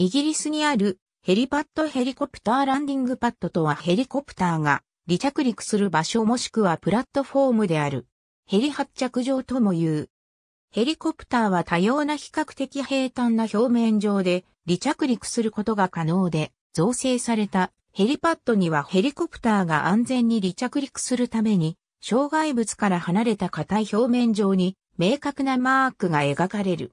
イギリスにあるヘリパッドヘリコプターランディングパッドとはヘリコプターが離着陸する場所もしくはプラットフォームである。ヘリ発着場とも言う。ヘリコプターは多様な比較的平坦な表面上で離着陸することが可能で造成されたヘリパッドにはヘリコプターが安全に離着陸するために障害物から離れた硬い表面上に明確なマークが描かれる。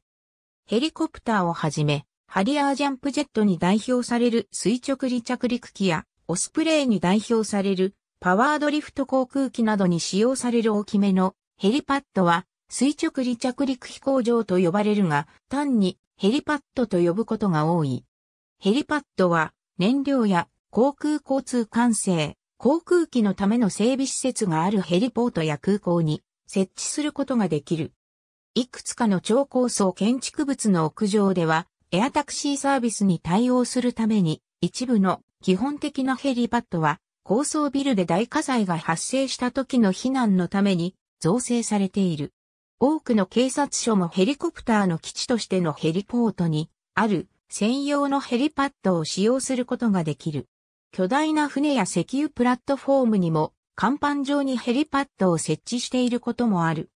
ヘリコプターをはじめハリアージャンプジェットに代表される垂直離着陸機や、オスプレイに代表されるパワードリフト航空機などに使用される大きめのヘリパッドは垂直離着陸飛行場と呼ばれるが、単にヘリパッドと呼ぶことが多い。ヘリパッドは燃料や航空交通管制、航空機のための整備施設があるヘリポートや空港に設置することができる。いくつかの超高層建築物の屋上ではエアタクシーサービスに対応するために、一部の基本的なヘリパッドは、高層ビルで大火災が発生した時の避難のために造成されている。多くの警察署もヘリコプターの基地としてのヘリポートにある専用のヘリパッドを使用することができる。巨大な船や石油プラットフォームにも甲板上にヘリパッドを設置していることもある。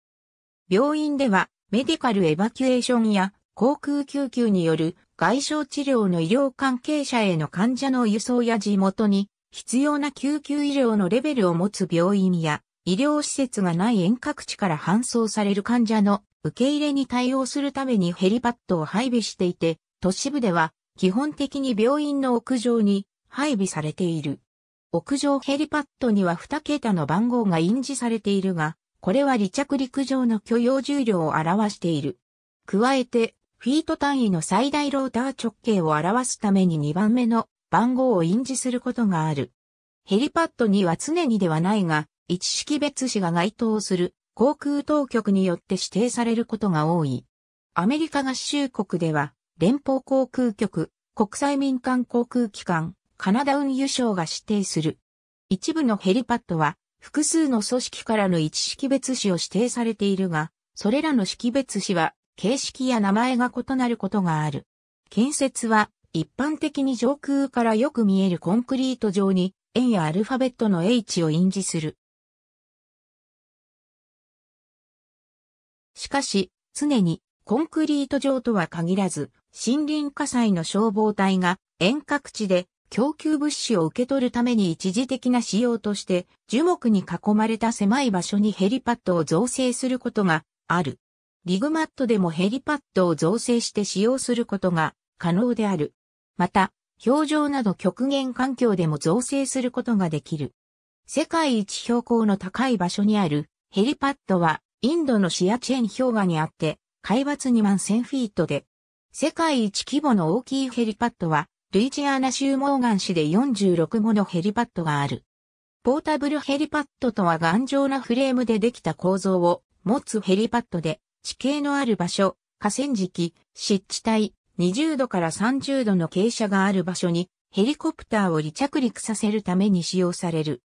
病院ではメディカルエバキュエーションや航空救急による外傷治療の医療関係者への患者の輸送や地元に必要な救急医療のレベルを持つ病院や医療施設がない遠隔地から搬送される患者の受け入れに対応するためにヘリパッドを配備していて、都市部では基本的に病院の屋上に配備されている。屋上ヘリパッドには2桁の番号が印字されているが、これは離着陸上の許容重量を表している。加えて、フィート単位の最大ローター直径を表すために2番目の番号を印字することがある。ヘリパッドには常にではないが、一識別紙が該当する航空当局によって指定されることが多い。アメリカ合衆国では、連邦航空局、国際民間航空機関、カナダ運輸省が指定する。一部のヘリパッドは、複数の組織からの一識別紙を指定されているが、それらの識別紙は形式や名前が異なることがある。建設は一般的に上空からよく見えるコンクリート上に円やアルファベットの H を印字する。しかし、常にコンクリート上とは限らず、森林火災の消防隊が遠隔地で供給物資を受け取るために一時的な仕様として樹木に囲まれた狭い場所にヘリパッドを造成することがある。リグマットでもヘリパッドを造成して使用することが可能である。また、表情など極限環境でも造成することができる。世界一標高の高い場所にあるヘリパッドはインドのシアチェン氷河にあって、海抜2万1000フィートで、世界一規模の大きいヘリパッドは、ルイジアナ州モーガン市で46ものヘリパッドがある。ポータブルヘリパッドとは頑丈なフレームでできた構造を持つヘリパッドで、地形のある場所、河川敷、湿地帯、20度から30度の傾斜がある場所にヘリコプターを離着陸させるために使用される。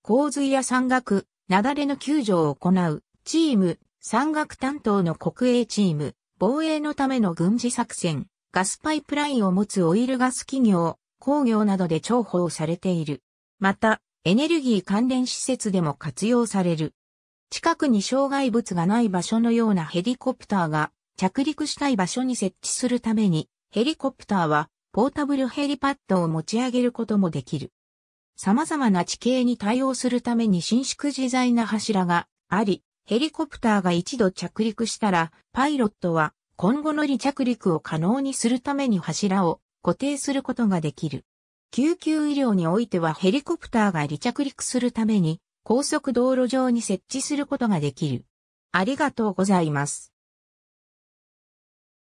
洪水や山岳、雪崩の救助を行うチーム、山岳担当の国営チーム、防衛のための軍事作戦、ガスパイプラインを持つオイルガス企業、工業などで重宝されている。また、エネルギー関連施設でも活用される。近くに障害物がない場所のようなヘリコプターが着陸したい場所に設置するために、ヘリコプターはポータブルヘリパッドを持ち上げることもできる。様々な地形に対応するために伸縮自在な柱があり、ヘリコプターが一度着陸したら、パイロットは今後の離着陸を可能にするために柱を固定することができる。救急医療においてはヘリコプターが離着陸するために高速道路上に設置することができる。ありがとうございます。